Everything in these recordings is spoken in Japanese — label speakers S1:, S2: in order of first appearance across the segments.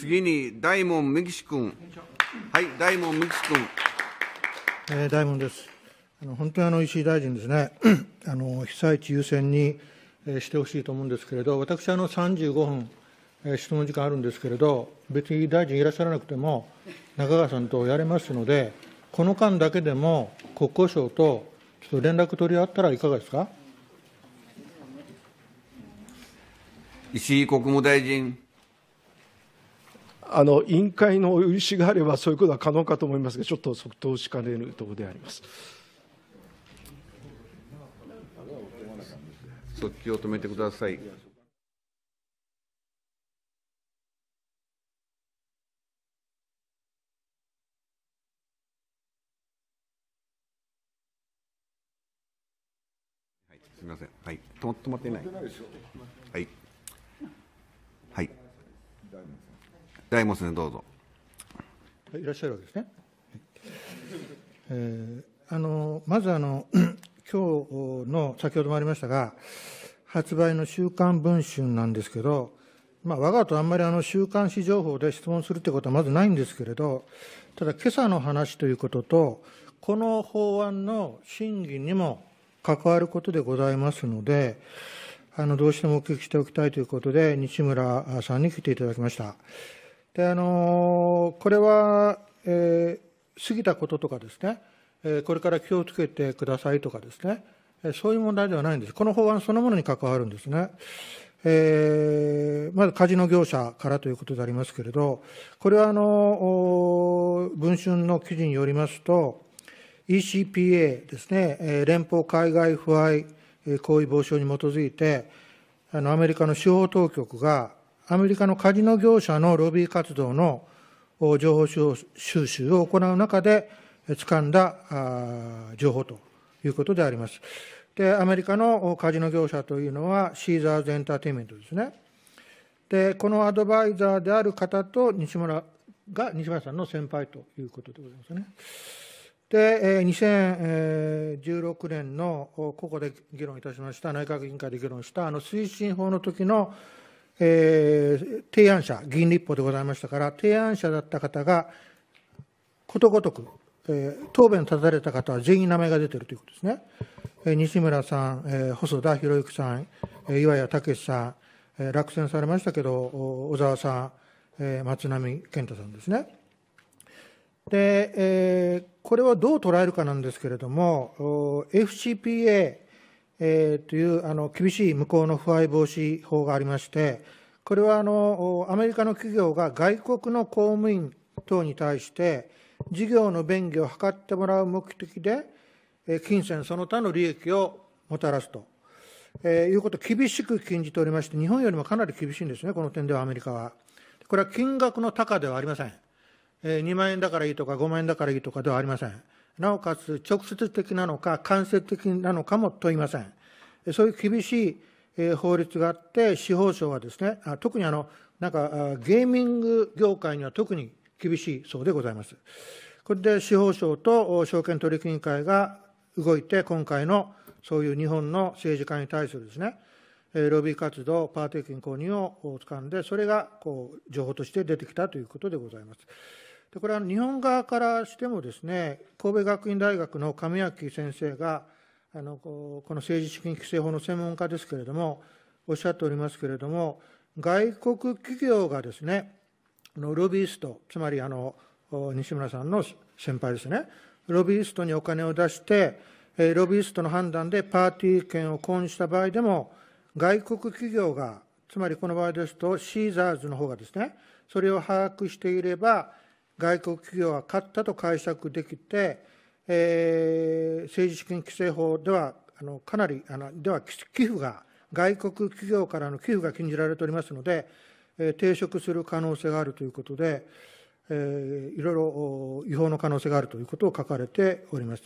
S1: 次に大門美樹君。はい、大門
S2: 美樹君。えー、大門です。あの本当にあの石井大臣ですね、あの被災地優先に、えー、してほしいと思うんですけれど、私、あの35分、えー、質問時間あるんですけれど、別に大臣いらっしゃらなくても、中川さんとやれますので、この間だけでも国交省とちょっと連絡取り合ったらいかがで
S3: すか
S1: 石井国務大臣。
S3: あの委員会のお許しがあれば、そういうことは可能かと思いますが、ちょっと即答しかねるところであります。
S1: 速記を止めてください。すみません。はい。止まってない。はい。はい。大門先どうぞ。
S2: いらっしゃるわけですね。えー、あのまずあの、今日の先ほどもありましたが、発売の週刊文春なんですけど、まあ、我がとあんまりあの週刊誌情報で質問するということはまずないんですけれど、ただ、今朝の話ということと、この法案の審議にも関わることでございますので、あのどうしてもお聞きしておきたいということで、西村さんに来ていただきました。であのこれは、えー、過ぎたこととかですね、えこれから気をつけてくださいとかですね、えそういう問題ではないんです、この法案そのものに関わるんですね。えー、まずカジノ業者からということでありますけれど、これはあの文春の記事によりますと、ECPA ですね、連邦海外不愛行為防止法に基づいて、あのアメリカの司法当局が、アメリカのカジノ業者のロビー活動の情報収集を行う中で、掴んだ情報ということであります。で、アメリカのカジノ業者というのは、シーザーズエンターテインメントですね。で、このアドバイザーである方と西村が、西村さんの先輩ということでございますね。で、2016年の、ここで議論いたしました、内閣委員会で議論した、あの推進法の時のえー、提案者、議員立法でございましたから、提案者だった方が、ことごとく、えー、答弁立たれた方は全員名前が出てるということですね。えー、西村さん、えー、細田博之さん、えー、岩谷武さん、えー、落選されましたけど、小沢さん、えー、松波健太さんですね。で、えー、これはどう捉えるかなんですけれども、FCPA、えー、というあの厳しい無効の腐敗防止法がありまして、これはあのアメリカの企業が外国の公務員等に対して、事業の便宜を図ってもらう目的で、え金銭その他の利益をもたらすと、えー、いうことを厳しく禁じておりまして、日本よりもかなり厳しいんですね、この点ではアメリカは。これは金額の高ではありません。えー、2万円だからいいとか、5万円だからいいとかではありません。なおかつ直接的なのか間接的なのかも問いません。そういう厳しい法律があって、司法省はですね、特にあの、なんかゲーミング業界には特に厳しいそうでございます。これで司法省と証券取引委員会が動いて、今回のそういう日本の政治家に対するですね、ロビー活動、パーティー券購入を掴んで、それがこう情報として出てきたということでございます。でこれは日本側からしてもですね、神戸学院大学の神明先生が、あのこの政治資金規正法の専門家ですけれども、おっしゃっておりますけれども、外国企業がですね、のロビースト、つまりあの西村さんの先輩ですね、ロビーストにお金を出して、ロビーストの判断でパーティー券を購入した場合でも、外国企業が、つまりこの場合ですと、シーザーズの方がですね、それを把握していれば、外国企業は勝ったと解釈できて、えー、政治資金規正法では、あのかなりあのでは寄付が、外国企業からの寄付が禁じられておりますので、えー、抵触する可能性があるということで、えー、いろいろ違法の可能性があるということを書かれております。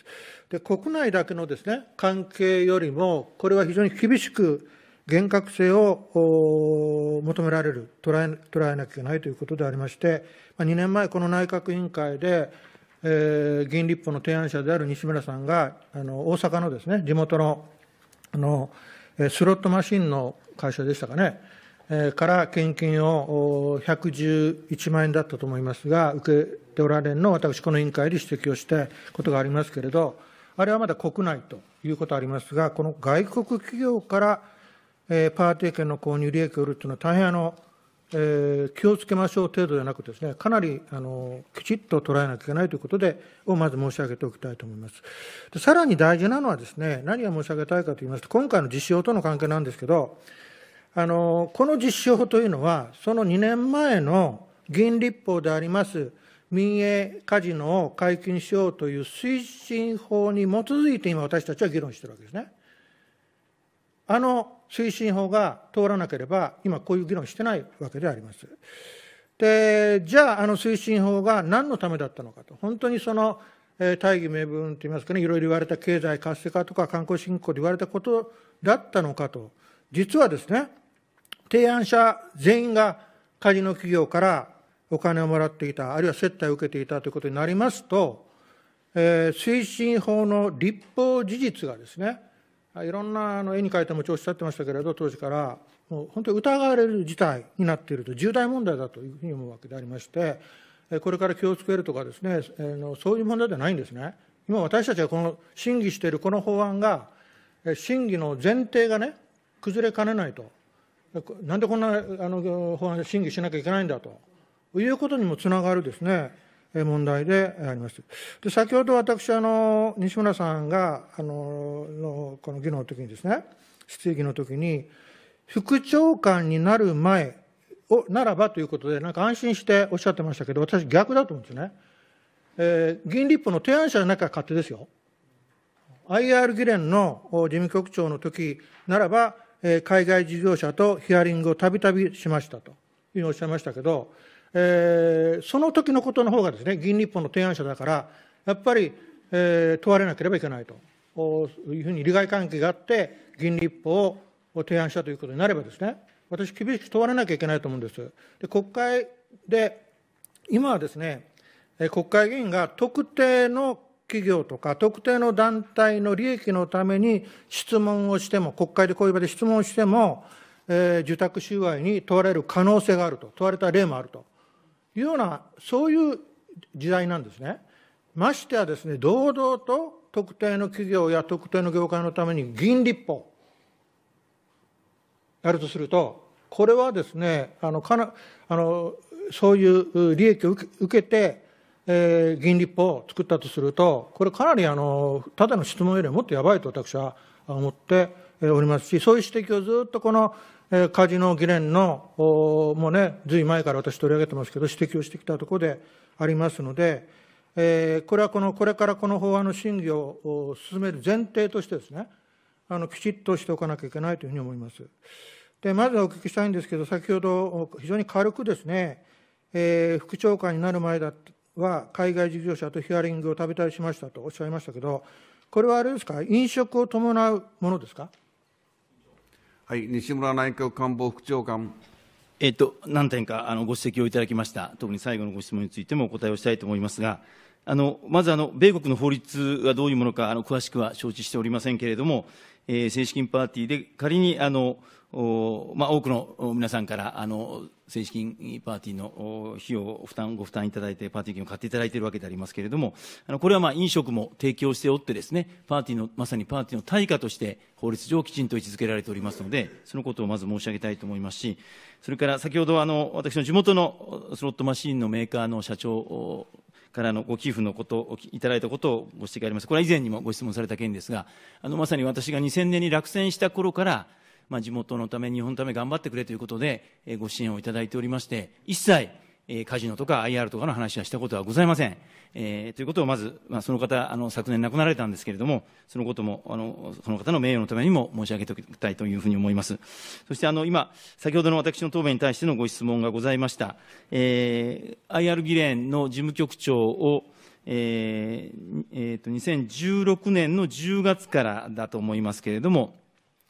S2: で国内だけのです、ね、関係よりも、これは非常に厳しく、厳格性を求められる捉え、捉えなきゃいけないということでありまして、2年前、この内閣委員会で、えー、議員立法の提案者である西村さんが、あの大阪のですね、地元のあのスロットマシンの会社でしたかね、えー、から献金を111万円だったと思いますが、受けておられるのを私、この委員会で指摘をしたことがありますけれど、あれはまだ国内ということありますが、この外国企業から、えー、パーティー券の購入利益を売るというのは、大変あの、えー、気をつけましょう程度ではなくですね、かなりあのきちっと捉えなきゃいけないということで、をまず申し上げておきたいと思います。でさらに大事なのはですね、何が申し上げたいかと言いますと、今回の実証との関係なんですけど、あのこの実証というのは、その2年前の議員立法であります、民営カジノを解禁しようという推進法に基づいて今私たちは議論しているわけですね。あの推進法が通らなければ、今こういう議論してないわけであります。で、じゃあ、あの推進法が何のためだったのかと、本当にその、えー、大義名分といいますかね、いろいろ言われた経済活性化とか観光振興で言われたことだったのかと、実はですね、提案者全員がカジノ企業からお金をもらっていた、あるいは接待を受けていたということになりますと、えー、推進法の立法事実がですね、いろんなあの絵に描いても調子立ってましたけれど当時からもう本当に疑われる事態になっていると重大問題だというふうに思うわけでありましてこれから気をつけるとかですねそういう問題ではないんですね今私たちがこの審議しているこの法案が審議の前提がね崩れかねないとなんでこんなあの法案で審議しなきゃいけないんだということにもつながるですね問題であります。で先ほど私、あの西村さんがあののこの議論の時にですね、質疑の時に、副長官になる前をならばということで、なんか安心しておっしゃってましたけど、私、逆だと思うんですよね。えー、議員立法の提案者じゃなきゃ勝手ですよ。IR 議連の事務局長の時ならば、えー、海外事業者とヒアリングをたびたびしましたというふうにおっしゃいましたけど、えー、その時のことの方がですね議員立法の提案者だからやっぱり、えー、問われなければいけないというふうに利害関係があって議員立法を提案したということになればですね私厳しく問われなきゃいけないと思うんですで国会で今はですね国会議員が特定の企業とか特定の団体の利益のために質問をしても、国会でこういう場で質問をしても、えー、受託収賄に問われる可能性があると、問われた例もあるというようなそういう時代なんですね。ましてやですね堂々と特定の企業や特定の業界のために議員立法やるとするとこれはですねあのかなあのそういう利益を受けて、えー、議員立法を作ったとするとこれかなりあのただの質問よりもっとやばいと私は思っておりますしそういう指摘をずっとこのえカジノ議連の、もうね、ずい前から私取り上げてますけど、指摘をしてきたところでありますので、えー、これはこの、これからこの法案の審議を進める前提としてですね、あの、きちっとしておかなきゃいけないというふうに思います。で、まずお聞きしたいんですけど、先ほど非常に軽くですね、えー、副長官になる前だは、海外事業者とヒアリングをたびたりしましたとおっしゃいましたけど、これはあれですか、飲食を伴うものですか
S1: はい、西村内閣官房副長官。えっと、何
S4: 点かあのご指摘をいただきました、特に最後のご質問についてもお答えをしたいと思いますが、あのまずあの、米国の法律がどういうものかあの、詳しくは承知しておりませんけれども、えー、正式にパーティーで仮にあの、おまあ、多くの皆さんからあの正式にパーティーの費用を負担、ご負担いただいて、パーティー券を買っていただいているわけでありますけれども、あのこれはまあ飲食も提供しておってですね、パーティーの、まさにパーティーの対価として、法律上きちんと位置づけられておりますので、そのことをまず申し上げたいと思いますし、それから先ほどあの、私の地元のスロットマシーンのメーカーの社長からのご寄付のことをいただいたことをご指摘あります。これは以前にもご質問された件ですが、あのまさに私が2000年に落選した頃から、まあ、地元のため、日本のため頑張ってくれということで、えご支援をいただいておりまして、一切、えカジノとか IR とかの話はしたことはございません。えー、ということをまず、まあ、その方、あの、昨年亡くなられたんですけれども、そのことも、あの、その方の名誉のためにも申し上げておきたいというふうに思います。そして、あの、今、先ほどの私の答弁に対してのご質問がございました。えー、IR 議連の事務局長を、えーえーと、と2016年の10月からだと思いますけれども、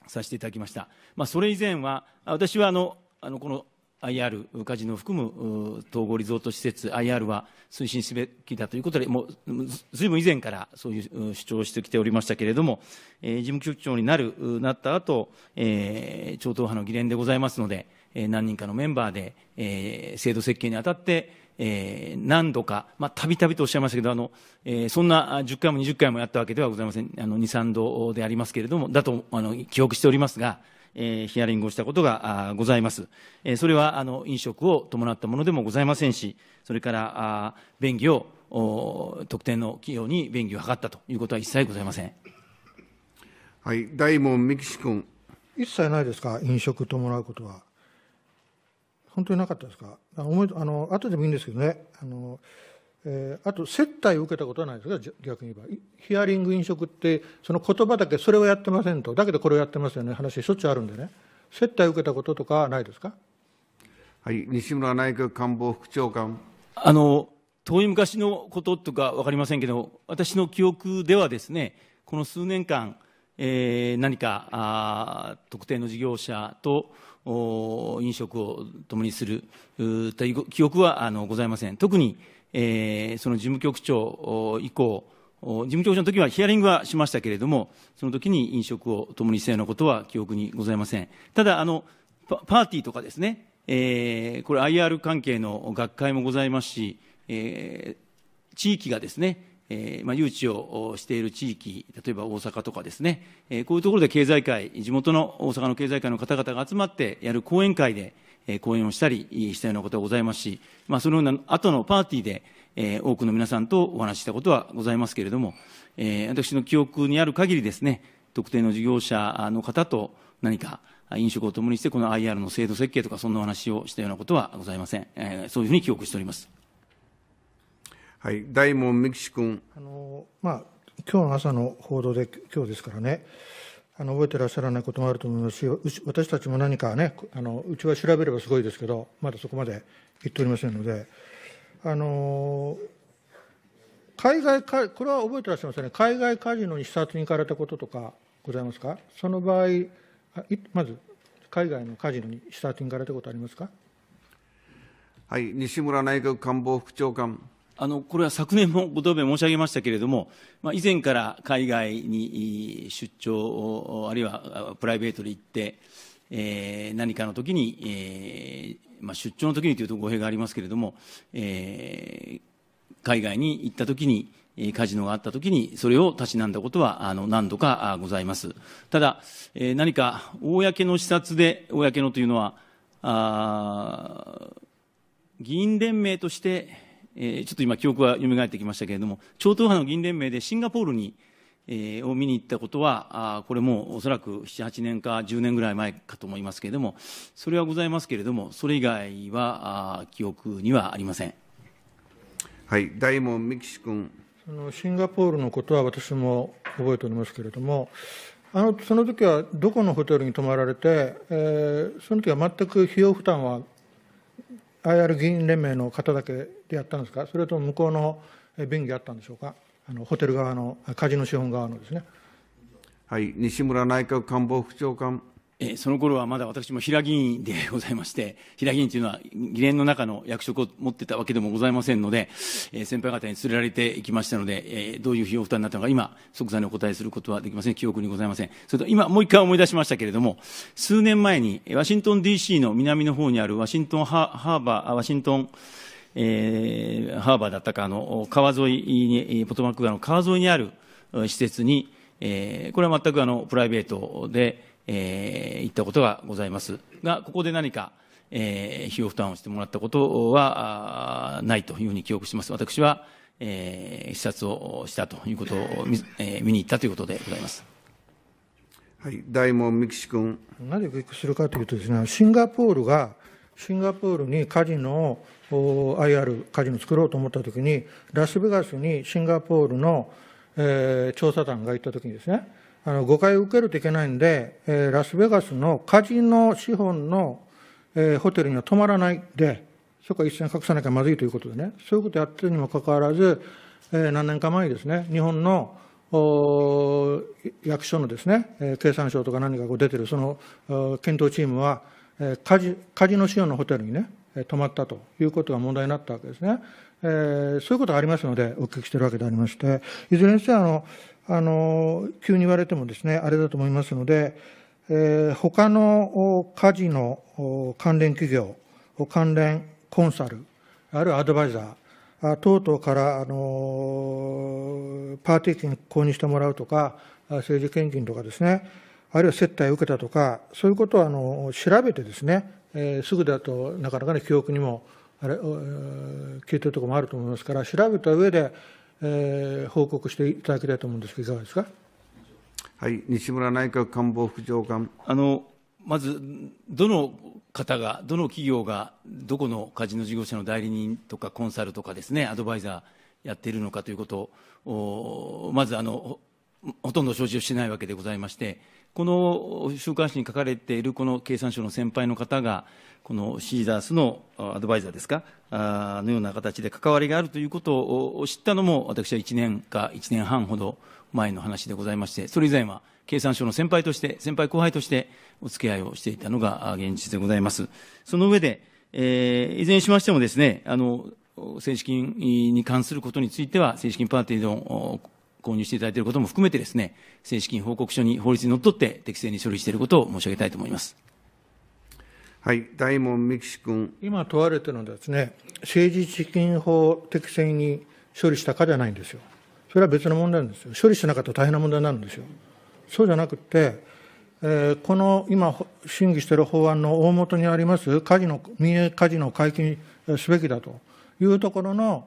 S4: させていただきました。まあ、それ以前は、私はあの、あの、この IR、カジノを含む統合リゾート施設 IR は推進すべきだということで、もうずいぶん以前からそういう主張をしてきておりましたけれども、えー、事務局長になる、なった後、えー、超党派の議連でございますので、えー、何人かのメンバーで、えー、制度設計にあたって、えー、何度か、まあ、たびたびとおっしゃいましたけど、あの、えー、そんな10回も20回もやったわけではございません。あの、2、3度でありますけれども、だと、あの、記憶しておりますが、えー、ヒアリングをしたことがあございます。えー、それはあの飲食を伴ったものでもございませんし、それからあ便宜をお、特定の企業に便宜を図ったということは一切ございません。はい、大門美
S1: 樹君。
S2: 一切ないですか、飲食伴うことは。本当になかったですか。あの、後でもいいんですけどね。あのえー、あと接待を受けたことはないですか逆に言えばヒアリング飲食ってその言葉だけそれをやってませんとだけどこれをやってますよね話しょっちゅうあるんでね接待を受けたこととかないですかはい
S1: 西村内閣官房副長官あの遠い昔のこととか分かりません
S4: けど私の記憶ではですねこの数年間、えー、何かあ特定の事業者と飲食を共にするという記憶はあのございません特にえー、その事務局長以降、事務局長の時はヒアリングはしましたけれども、その時に飲食を共にしたようなことは記憶にございません。ただ、あの、パーティーとかですね、えー、これ IR 関係の学会もございますし、えー、地域がですね、えーまあ、誘致をしている地域、例えば大阪とかですね、えー、こういうところで経済界、地元の大阪の経済界の方々が集まってやる講演会で、え講演をしたりしたようなことがございますし、まあ、そのような後のパーティーで、えー、多くの皆さんとお話ししたことはございますけれども、えー、私の記憶にある限りですね、特定の事業者の方と何か飲食を共にして、この IR の制度設計とか、そんなお話をしたようなことはご
S1: ざいません。えー、そういうふうに記憶しております。はい、大門美樹君。あ
S2: のまあ今日の朝の報道で、今日ですからね、あの覚えてらっしゃらないこともあると思いますし、私たちも何かね、あのうちは調べればすごいですけど、まだそこまで言っておりませんので、あの海外か、これは覚えてらっしゃいますよね、海外カジノに視察に行かれたこととかございますか、その場合、まず海外のカジノに視察に行かれたことありますか。
S1: はい、西村内閣官房副長官。あの、これは昨年もご答弁申し上げ
S4: ましたけれども、まあ、以前から海外に出張、あるいはプライベートで行って、えー、何かの時に、えー、まあ、出張の時にというと語弊がありますけれども、えー、海外に行った時に、カジノがあったときに、それをたしなんだことは、あの、何度かございます。ただ、えー、何か、公の視察で、公のというのは、あ議員連盟として、えー、ちょっと今記憶は蘇ってきましたけれども、超党派の議員連盟でシンガポールに、えー、を見に行ったことは、あこれもおそらく7、8年か10年ぐらい前かと思いますけれども、それはございますけれども、それ以外は
S1: あ記憶にはありません。はい、大門美樹君。
S2: そのシンガポールのことは私も覚えておりますけれども、あのその時はどこのホテルに泊まられて、えー、その時は全く費用負担は IR 議員連盟の方だけでやったんですか、それとも向こうの便宜あったんでしょうか、あのホテル側の、カジノ資本側のですね。
S1: はい、西村内閣官房
S4: 副長官。えその頃はまだ私も平議員でございまして、平議員というのは議連の中の役職を持ってたわけでもございませんので、え先輩方に連れられていきましたので、えどういう費用負担になったのか、今、即座にお答えすることはできません。記憶にございません。それと今、もう一回思い出しましたけれども、数年前に、ワシントン DC の南の方にあるワシントンハーバー、ワシントン、えー、ハーバーだったか、あの、川沿いに、ポトマック川の川沿いにある施設に、えー、これは全くあの、プライベートで、えー、言ったことがございますが、ここで何か、えー、費用負担をしてもらったことはないというふうに記憶します。私は、えー、視察
S1: をしたということを見,、えー、見に行ったということでございます。はい、大
S2: 門美樹君。なぜびっくりするかというとですね、シンガポールが、シンガポールにカジノを IR カジノ作ろうと思ったときに、ラスベガスにシンガポールのえー、調査団が行った時にですね、あの誤解を受けるといけないんで、えー、ラスベガスのカジノ資本の、えー、ホテルには泊まらないで、そこは一線隠さなきゃまずいということでね、そういうことやってるにもかかわらず、えー、何年か前にですね、日本のお役所のですね、えー、経産省とか何かこう出てるその検討チームは、えー、カジカジノ資本のホテルにね、泊まったということが問題になったわけですね。えー、そういうことがありますので、お聞きしているわけでありまして、いずれにせよ、あの、あの、急に言われてもですね、あれだと思いますので、えー、他の家事の関連企業、関連コンサル、あるいはアドバイザー、等々から、あの、パーティー券購入してもらうとか、政治献金とかですね、あるいは接待を受けたとか、そういうことをあの調べてですね、えー、すぐだとなかなかね、記憶にもあれえいてるところもあると思いますから調べた上で、えー、報告していただきたいと思うんですけどいかがですか。
S1: はい、西村内閣官房副長
S4: 官あのまず、どの方が、どの企業が、どこのカジノ事業者の代理人とかコンサルとかですね、アドバイザーやっているのかということを、まずあのほとんど承知をしてないわけでございまして、この週刊誌に書かれているこの経産省の先輩の方が、このシーザースのアドバイザーですか、あのような形で関わりがあるということを知ったのも、私は1年か1年半ほど前の話でございまして、それ以前は経産省の先輩として、先輩後輩としてお付き合いをしていたのが現実でございます。その上で、えー、いずれにしましてもですね、あの、政治金に関することについては、政治金パーティーの購入していただいていることも含めてですね、正式に報告書に法律にのっとって適正に処理し
S1: ていることを申し上げたいと思います。はい、大門美木君。今問われて
S2: るのはですね、政治資金法適正に処理したかじゃないんですよ。それは別の問題なんですよ。処理しなかったら大変な問題になるんですよ。そうじゃなくて、えー、この今審議している法案の大元にありますカジノ、民営カジノを解禁すべきだというところの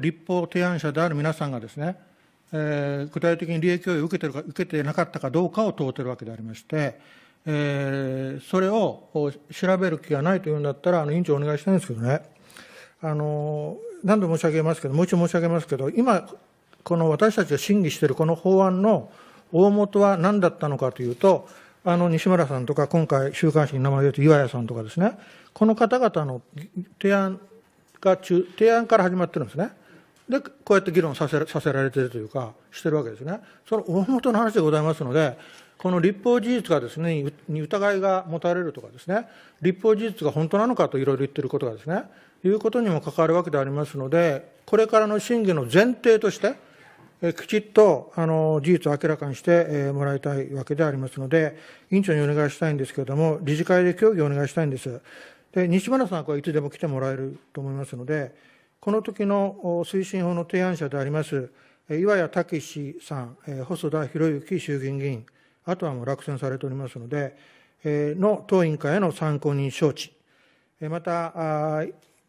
S2: 立法提案者である皆さんがですね、えー、具体的に利益を受けてるか受けてなかったかどうかを問うてるわけでありまして、えー、それを調べる気がないというんだったら、あの委員長お願いしたいんですけどね、あの何度申し上げますけど、もう一度申し上げますけど、今、この私たちが審議しているこの法案の大元は何だったのかというと、あの西村さんとか、今回、週刊誌に名前をうて岩屋さんとかですね、この方々の提案が中、提案から始まってるんですね。で、こうやって議論させさせられているというか、してるわけですね。その大元の話でございますので、この立法事実がですね、に疑いが持たれるとかですね、立法事実が本当なのかといろいろ言ってることがですね、いうことにも関わるわけでありますので、これからの審議の前提として、えきちっとあの事実を明らかにして、えもらいたいわけでありますので、委員長にお願いしたいんですけれども、理事会で協議をお願いしたいんです。で、西村さんはいつでも来てもらえると思いますので、この時の推進法の提案者であります、岩谷武史さん、細田博之衆議院議員、あとはもう落選されておりますので、の党委員会への参考人招致、また、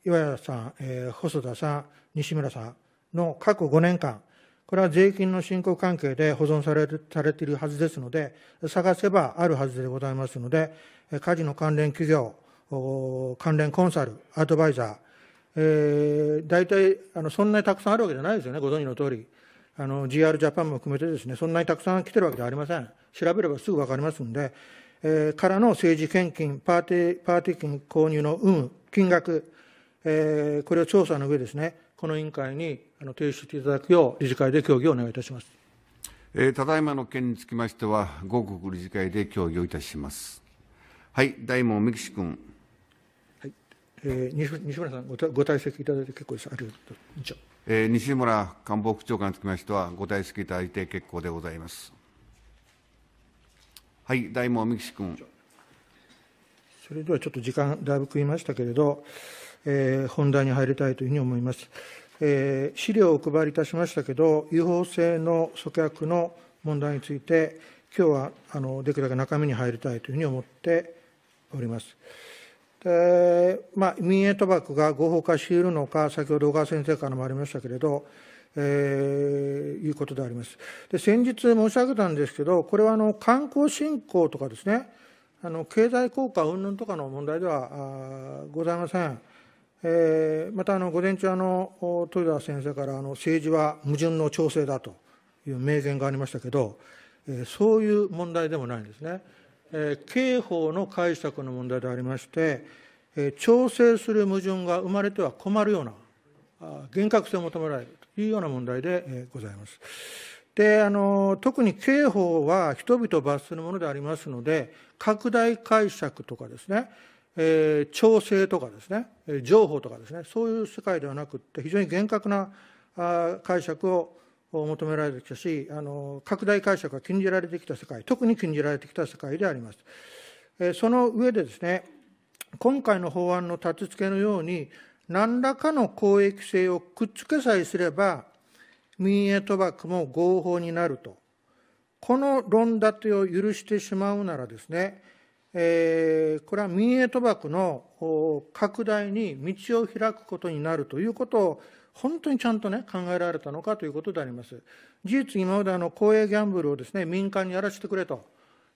S2: 岩谷さん、細田さん、西村さんの過去5年間、これは税金の申告関係で保存されされているはずですので、探せばあるはずでございますので、カジノ関連企業、関連コンサル、アドバイザー、えー、大体あのそんなにたくさんあるわけじゃないですよね、ご存知の通り。あの GR ジャパンも含めてですね、そんなにたくさん来てるわけではありません。調べればすぐ分かりますんで、えー、からの政治献金、パーティー、パーティー金購入の有無、金額、えー、これを調査の上ですね、この委員会にあの提出していただくよう、理事会で協議をお願いいたします。
S1: えー、ただいまの件につきましては、合国理事会で協議をいたします。はい、大門美樹君。
S2: えー、西村さんご、ご退席いただいて結構です、ありがとう
S1: えー、西村官房副長官につきましては、ご退席いただいて結構でございます。はい、大門美樹君。
S2: それではちょっと時間、だいぶ食いましたけれど、えー、本題に入りたいというふうに思います。えー、資料をお配りいたしましたけど、違法性の阻却の問題について、今日はあのできるだけ中身に入りたいというふうに思っております。えーまあ、民営賭博が合法化しているのか、先ほど小川先生からもありましたけれど、えー、いうことであります。で先日申し上げたんですけど、これはあの観光振興とかですね、あの経済効果云々とかの問題ではございません。えー、またあの午前中あの、豊田先生からあの政治は矛盾の調整だという名言がありましたけど、えー、そういう問題でもないんですね。刑法の解釈の問題でありまして、調整する矛盾が生まれては困るような、厳格性を求められるというような問題でございます。であの特に刑法は人々を罰するものでありますので、拡大解釈とかですね、えー、調整とかですね、情報とかですね、そういう世界ではなくって、非常に厳格な解釈を求められてきたし、あの拡大解釈が禁じられてきた世界、特に禁じられてきた世界であります。えその上でですね、今回の法案の立て付けのように、何らかの公益性をくっつけさえすれば、民営賭博も合法になると。この論立てを許してしまうならですね、えー、これは民営賭博の拡大に道を開くことになるということを本当にちゃんとね、考えられたのかということであります。事実、今まであの公営ギャンブルをですね、民間にやらせてくれと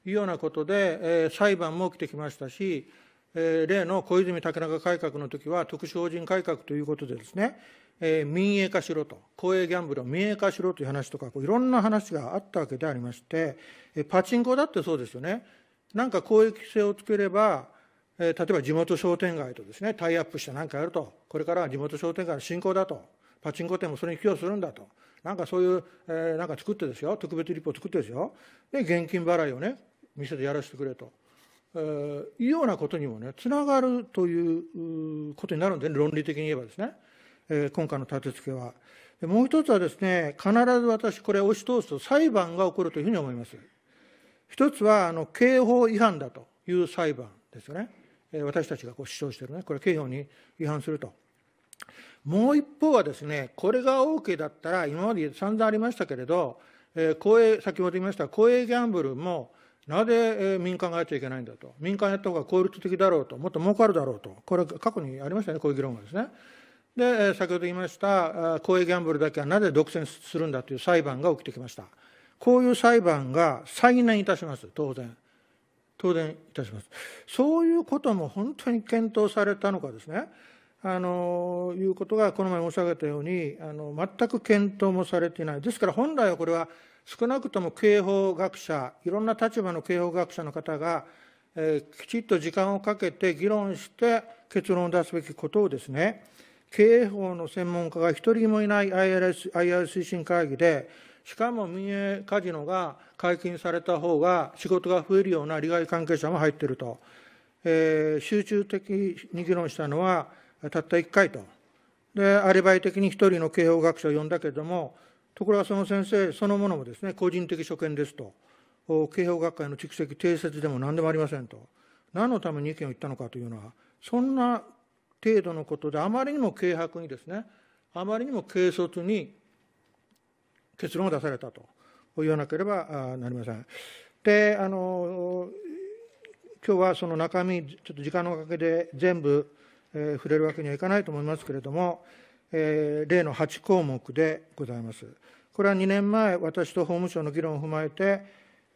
S2: いうようなことで、えー、裁判も起きてきましたし、えー、例の小泉竹中改革の時は、特殊法人改革ということでですね、えー、民営化しろと、公営ギャンブルを民営化しろという話とか、いろんな話があったわけでありまして、えー、パチンコだってそうですよね。なんか公益性をつければ、えー、例えば地元商店街とですね、タイアップして何かやると、これからは地元商店街の振興だと、パチンコ店もそれに寄与するんだと、なんかそういう、えー、なんか作ってですよ、特別立法作ってですよ、で、現金払いをね、店でやらせてくれと、えー、いうようなことにもね、つながるということになるんで、ね、論理的に言えばですね、えー、今回の立て付けは。もう一つはですね、必ず私、これ押し通すと裁判が起こるというふうに思います。一つは、あの、刑法違反だという裁判ですよね。私たちがこう主張しているねこれ刑法に違反するともう一方はですねこれが OK だったら今まで散々ありましたけれど、えー、公営先ほど言いました公営ギャンブルもなぜ民間がやっちゃいけないんだと民間やった方が効率的だろうともっと儲かるだろうとこれ過去にありましたねこういう議論がですねで先ほど言いました公営ギャンブルだけはなぜ独占するんだという裁判が起きてきましたこういう裁判が再燃いたします当然。当然いたします。そういうことも本当に検討されたのかですね、あのいうことがこの前申し上げたようにあの、全く検討もされていない、ですから本来はこれは少なくとも刑法学者、いろんな立場の刑法学者の方が、えー、きちっと時間をかけて議論して結論を出すべきことをですね、刑法の専門家が一人もいない IR 推進会議で、しかも民営カジノが解禁された方が仕事が増えるような利害関係者も入っていると、えー、集中的に議論したのはたった1回と、でアリバイ的に1人の慶応学者を呼んだけれども、ところがその先生そのものもですね個人的所見ですと、慶応学会の蓄積、定説でも何でもありませんと、何のために意見を言ったのかというのは、そんな程度のことで、あまりにも軽薄にですね、あまりにも軽率に結論を出されたと言わなければなりません。であの今日はその中身、ちょっと時間のおかげで全部、えー、触れるわけにはいかないと思いますけれども、えー、例の8項目でございます。これは2年前、私と法務省の議論を踏まえて、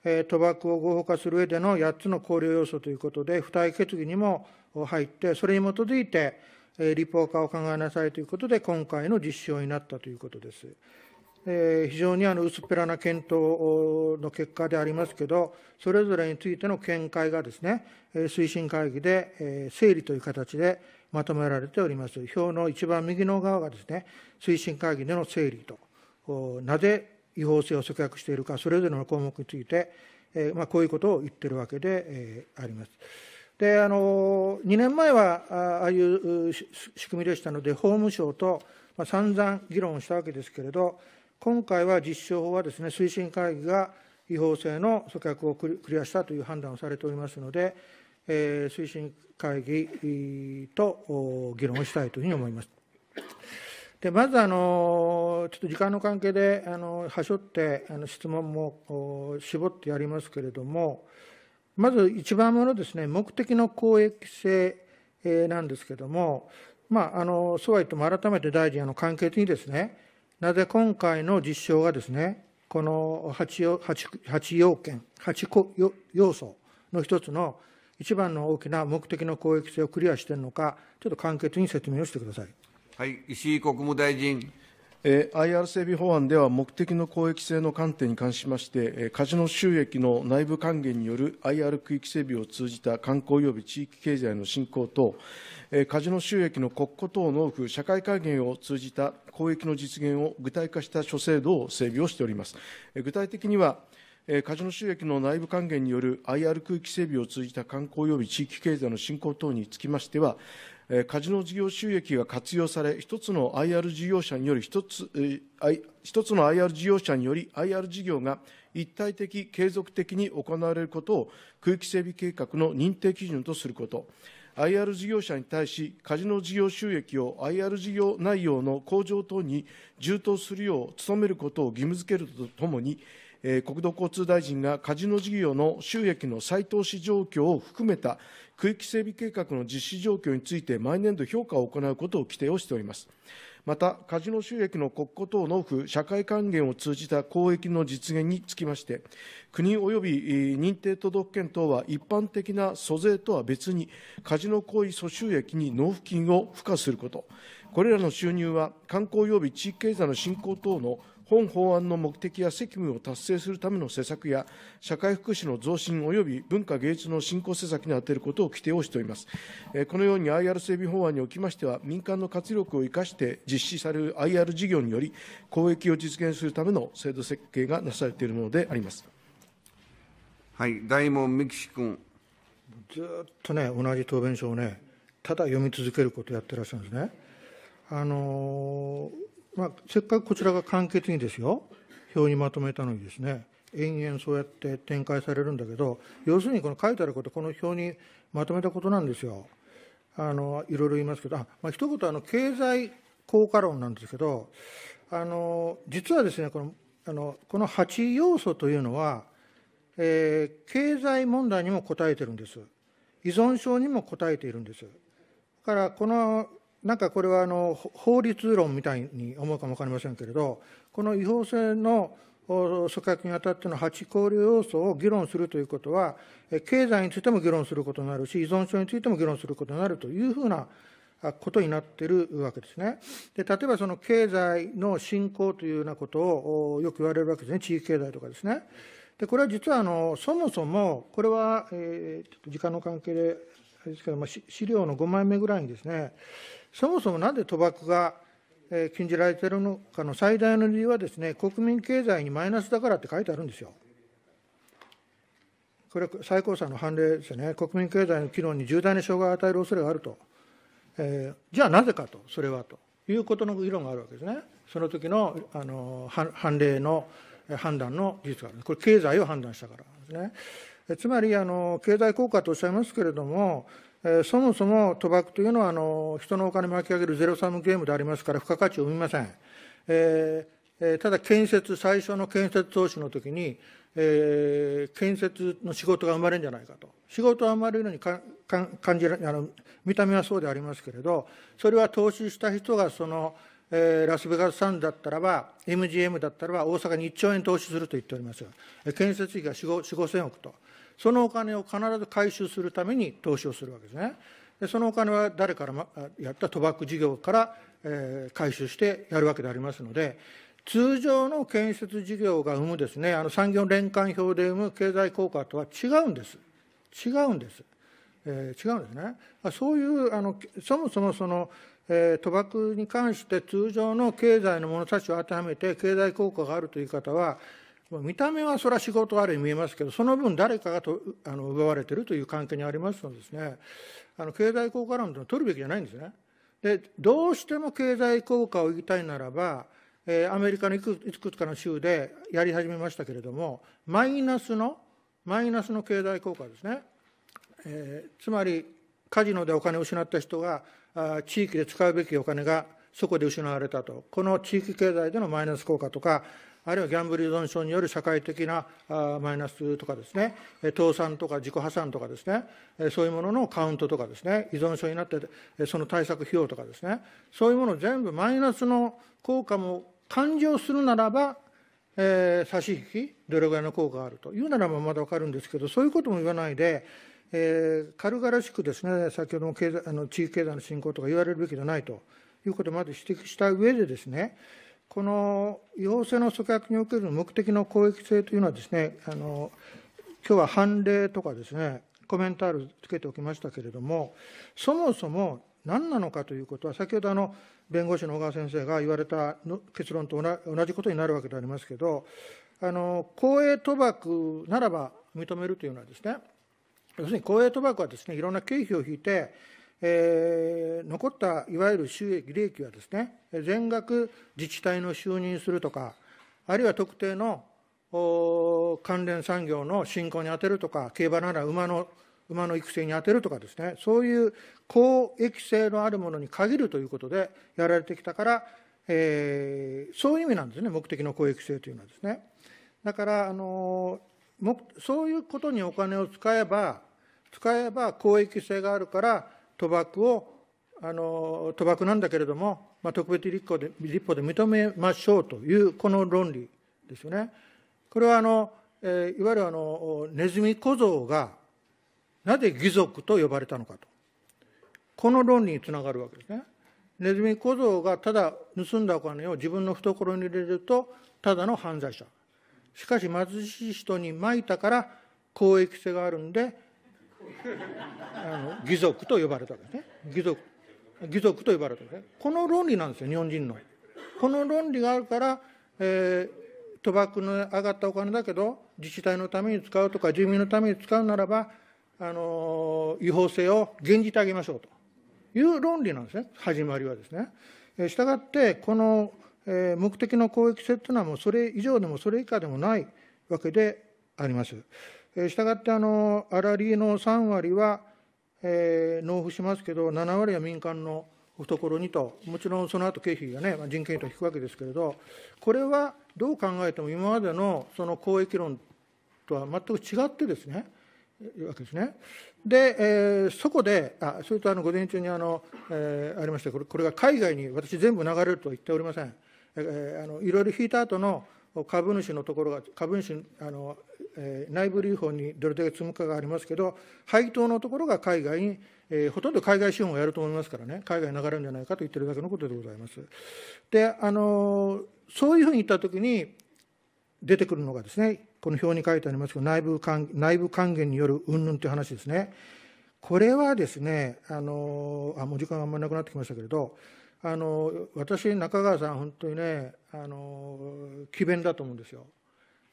S2: えー、賭博を合法化する上での8つの考慮要素ということで、付帯決議にも入って、それに基づいて、えー、立法化を考えなさいということで、今回の実施になったということです。えー、非常にあの薄っぺらな検討の結果でありますけど、それぞれについての見解がですね、推進会議で、整理という形でまとめられております。表の一番右の側がですね、推進会議での整理と、なぜ違法性を阻却しているか、それぞれの項目について、えー、まあ、こういうことを言ってるわけで、えー、あります。であの2年前はああいう仕組みでしたので、法務省と、まあ、散々議論したわけですけれど、今回は実証法はですね、推進会議が違法性の阻却をクリアしたという判断をされておりますので、えー、推進会議と議論をしたいというふうに思います。でまずあの、ちょっと時間の関係で、あのはしょってあの質問も絞ってやりますけれども、まず一番ものですね、目的の公益性なんですけれども、まあ、あのそうは言っても、改めて大臣、あの関係的にですね、なぜ今回の実証がですね、この 8, 要件、8要素の一つの一番の大きな目的の公益性をクリアしているのか、ちょっと簡潔に説
S3: 明をしてください。はい、石井国務大臣。えー、IR 整備法案では目的の公益性の観点に関しまして、えカジノ収益の内部還元による IR 区域整備を通じた観光及び地域経済の振興等、カジノ収益の国庫等納付、社会還元を通じた公益の実現を具体化した諸制度を整備をしております。具体的には、カジノ収益の内部還元による IR 区域整備を通じた観光及び地域経済の振興等につきましては、カジノ事業収益が活用され、一つの IR 事業者により、一つ、一つの IR 事業者により、IR 事業が一体的、継続的に行われることを、区域整備計画の認定基準とすること。IR 事業者に対し、カジノ事業収益を IR 事業内容の向上等に充当するよう努めることを義務付けるとともに、国土交通大臣がカジノ事業の収益の再投資状況を含めた区域整備計画の実施状況について、毎年度評価を行うことを規定をしております。また、カジノ収益の国庫等納付、社会還元を通じた交易の実現につきまして、国及び認定都道府県等は一般的な租税とは別に、カジノ行為租収益に納付金を付加すること、これらの収入は観光及び地域経済の振興等の本法案の目的や責務を達成するための施策や、社会福祉の増進及び文化芸術の振興施策に充てることを規定をしております。このように IR 整備法案におきましては、民間の活力を生かして実施される IR 事業により、公益を実現するための制度設計がなされているものであります。はい、大門美樹君。ずっとね、同じ答弁書をね、ただ読み続けることをやってらっしゃる
S2: んですね。あのーまあ、せっかくこちらが簡潔にですよ、表にまとめたのにですね、延々そうやって展開されるんだけど、要するにこの書いてあること、この表にまとめたことなんですよ。あのいろいろ言いますけど、あまあ、一言あの、経済効果論なんですけど、あの実はですねこのあの、この8要素というのは、えー、経済問題にも答えてるんです、依存症にも答えているんです。だからこのなんかこれはあの法律論みたいに思うかも分かりませんけれど、この違法性の組閣にあたっての8考慮要素を議論するということは、経済についても議論することになるし、依存症についても議論することになるというふうなことになっているわけですね。で例えばその経済の振興というようなことをよく言われるわけですね、地域経済とかですね。でこれは実はあのそもそも、これは、えー、時間の関係であれですけど、資料の5枚目ぐらいにですね、そもそもなんで賭博が禁じられているのかの最大の理由はですね、国民経済にマイナスだからって書いてあるんですよ。これは最高裁の判例ですね、国民経済の機能に重大な障害を与える恐れがあると、えー、じゃあなぜかと、それはということの議論があるわけですね、その時のあの判例の判断の事実がある、これ、経済を判断したからですね。つまりあの、経済効果とおっしゃいますけれども、えそもそも賭博というのはあの人のお金巻き上げるゼロサムゲームでありますから付加価値を生みません、えーえただ建設最初の建設投資の時に、えー、建設の仕事が生まれるんじゃないかと仕事は生まれるようにかか感じあの見た目はそうでありますけれどそれは投資した人がそのえー、ラスベガスサンズだったらば、MGM だったらば、大阪に1兆円投資すると言っておりますが、建設費が4、5000億と、そのお金を必ず回収するために投資をするわけですね。でそのお金は誰から、ま、やった賭博事業から、えー、回収してやるわけでありますので、通常の建設事業が生むですね、あの産業連環表で生む経済効果とは違うんです。違うんです。えー、違うんですね。そういう、あのそもそもその、えー、賭博に関して通常の経済のものたちを当てはめて経済効果があるという方は、見た目はそれは仕事あるに見えますけど、その分誰かがとあの奪われているという関係にありますのでですね、あの経済効果論というのは取るべきじゃないんですね。で、どうしても経済効果を言いたいならば、えー、アメリカのいくいくつかの州でやり始めましたけれども、マイナスの、マイナスの経済効果ですね。えー、つまり、カジノでお金を失った人が、あ地域で使うべきお金がそこで失われたと。この地域経済でのマイナス効果とか、あるいはギャンブル依存症による社会的なマイナスとかですね、倒産とか自己破産とかですね、そういうもののカウントとかですね、依存症になってその対策費用とかですね、そういうもの全部マイナスの効果も勘定するならば、えー、差し引き、どれぐらいの効果があるというならばまだ分かるんですけど、そういうことも言わないで、えー、軽々しくですね、先ほども経済あの地域経済の振興とか言われるべきではないということまで指摘した上でですね、この要請の阻却における目的の公益性というのはですね、あの今日は判例とかですね、コメンタールつけておきましたけれども、そもそも何なのかということは、先ほどあの弁護士の小川先生が言われた結論と同じことになるわけでありますけど、あの公営賭博ならば認めるというのはですね、要するに公営賭博はですね、いろんな経費を引いて、えー、残ったいわゆる収益、利益はですね、全額自治体の就任するとか、あるいは特定の関連産業の振興に充てるとか、競馬なら馬の馬の育成に充てるとかですね、そういう公益性のあるものに限るということでやられてきたから、えー、そういう意味なんですね、目的の公益性というのはですね。だから、あのそういうことにお金を使えば、使えば公益性があるから、賭博をあの賭博なんだけれども、まあ、特別立法で立法で認めましょうというこの論理ですよね。これはあの、えー、いわゆるあのネズミ小僧がなぜ義賊と呼ばれたのかとこの論理につながるわけですね。ネズミ小僧がただ盗んだお金を自分の懐に入れるとただの犯罪者しかし貧しい人にまいたから公益性があるんであの義賊と呼ばれたわけですね義賊義賊と呼ばれたわけですねこの論理なんですよ日本人のこの論理があるから、えー、賭博の上がったお金だけど自治体のために使うとか住民のために使うならばあの違法性を減じてあげましょうという論理なんですね始まりはですね。したがってこの目的の公益性というのはもうそれ以上でもそれ以下でもないわけであります。したがってあの粗利の3割は、えー、納付しますけど7割は民間の懐にともちろんその後経費がね人件費と引くわけですけれどこれはどう考えても今までのその公益論とは全く違ってですねいうわけですね。で、えー、そこで、あそれとあの午前中にあの、えー、ありましたこれ、これが海外に私、全部流れるとは言っておりません。えあのいろいろ引いた後の株主のところが、株主あのえー、内部留保にどれだけ積むかがありますけど、配当のところが海外に、えー、ほとんど海外資本をやると思いますからね、海外に流れるんじゃないかと言ってるだけのことでございます。で、あのそういうふうに言ったときに、出てくるのがですね、この表に書いてありますけど、内部還内部還元による云々という話ですね。これはですね、あのあもう時間があんまりなくなってきましたけれど、あの私、中川さん、本当にね、あの詭弁だと思うんですよ。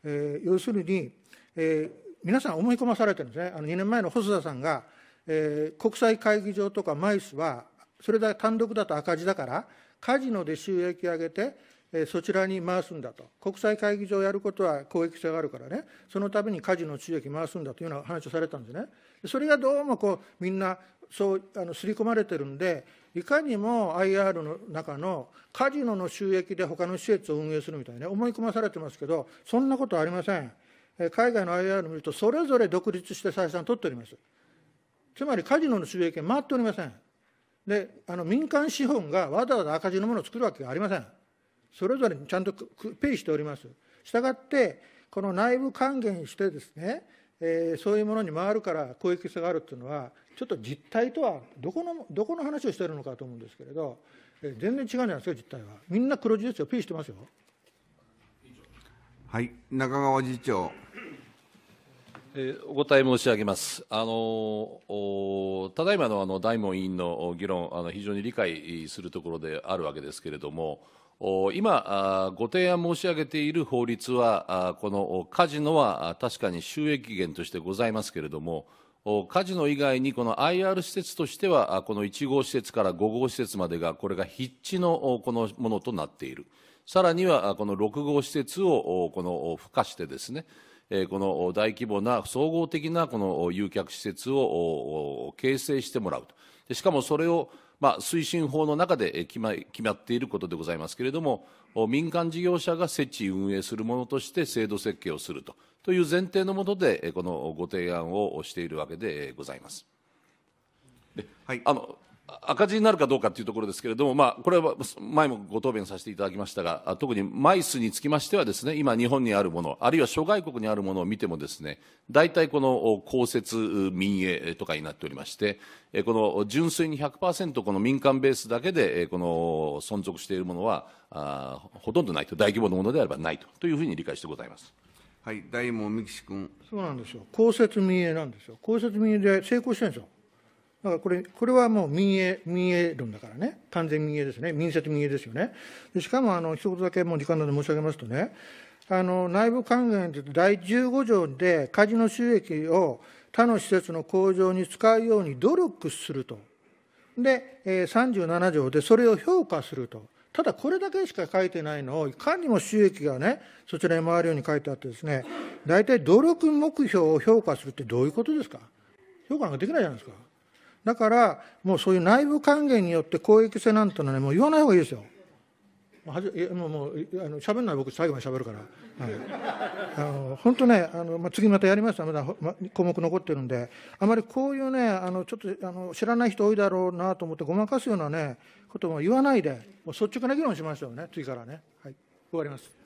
S2: えー、要するに、えー、皆さん思い込まされてるんですねあの2年前の細田さんが、えー、国際会議場とかマイスはそれだ単独だと赤字だからカジノで収益上げて、えー、そちらに回すんだと国際会議場をやることは公益性があるからねそのためにカジノ収益回すんだというような話をされたんですねそれがどうもこうみんなそうあの刷り込まれてるんでいかにも IR の中のカジノの収益で他の施設を運営するみたいな、ね、思い込まされてますけど、そんなことありません。海外の IR を見ると、それぞれ独立して採算取っております。つまりカジノの収益は回っておりません。で、あの民間資本がわざわざ赤字のものを作るわけがありません。それぞれちゃんとペイしております。したがって、この内部還元してですね、えー、そういうものに回るから公益性があるっていうのはちょっと実態とはどこのどこの話をしてるのかと思うんですけれど、えー、全然違うんじゃないですか実態はみんな黒字ですよーしてますよ
S5: はい中川次長えー、お答え申し上げます。あのただいまのあの大門委員の議論あの、非常に理解するところであるわけですけれども、今、ご提案申し上げている法律は、このカジノは確かに収益源としてございますけれども、カジノ以外にこの IR 施設としては、この1号施設から5号施設までが、これが筆致のこのものとなっている。さらには、この6号施設をこの付加してですね、この大規模な総合的なこの誘客施設を形成してもらうと。しかもそれをまあ、推進法の中で決ま決まっていることでございますけれども、民間事業者が設置運営するものとして制度設計をするとという前提のもとで、このご提案をしているわけでございます。はい、あの赤字になるかどうかというところですけれども、まあ、これは前もご答弁させていただきましたが、特にマイスにつきましてはですね、今日本にあるもの、あるいは諸外国にあるものを見てもですね、大体この公設民営とかになっておりまして、この純粋に100%この民間ベースだけで、この存続しているものは、ほとんどないと、大規模のものであればないとというふうに理解してございます。はい、大門美樹君。
S2: そうなんですよ。公設民営なんですよ。公設民営で成功してるんですよ。だからこれこれはもう民営民営論だからね、完全民営ですね、民設民営ですよね。でしかもあの一言だけもう時間なので申し上げますとね、あの内部還元って第15条で、カジノ収益を他の施設の向上に使うように努力すると、で、え37条でそれを評価すると。ただこれだけしか書いてないのを、いかにも収益がね、そちらに回るように書いてあってですね、大体努力目標を評価するってどういうことですか評価なんかできないじゃないですか。だから、もうそういう内部還元によって公益性なんてのはね、もう言わない方がいいですよ。はじもうもうあの喋んない僕最後まで喋るから、はい、あの本当ねあの、まあ、次またやりますまだ、ま、項目残ってるんであまりこういうねあのちょっとあの知らない人多いだろうなと思ってごまかすようなねことも言わないでもう率直な議論しましょうね次からねはい終わります